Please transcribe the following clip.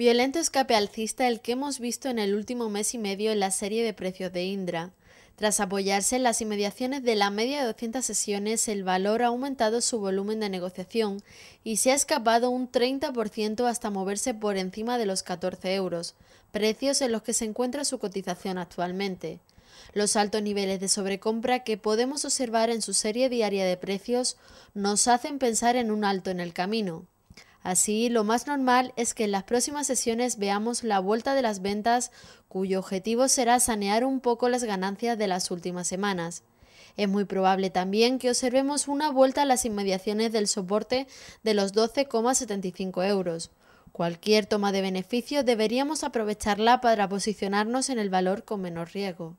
Violento escape alcista el que hemos visto en el último mes y medio en la serie de precios de Indra. Tras apoyarse en las inmediaciones de la media de 200 sesiones, el valor ha aumentado su volumen de negociación y se ha escapado un 30% hasta moverse por encima de los 14 euros, precios en los que se encuentra su cotización actualmente. Los altos niveles de sobrecompra que podemos observar en su serie diaria de precios nos hacen pensar en un alto en el camino. Así, lo más normal es que en las próximas sesiones veamos la vuelta de las ventas cuyo objetivo será sanear un poco las ganancias de las últimas semanas. Es muy probable también que observemos una vuelta a las inmediaciones del soporte de los 12,75 euros. Cualquier toma de beneficio deberíamos aprovecharla para posicionarnos en el valor con menor riesgo.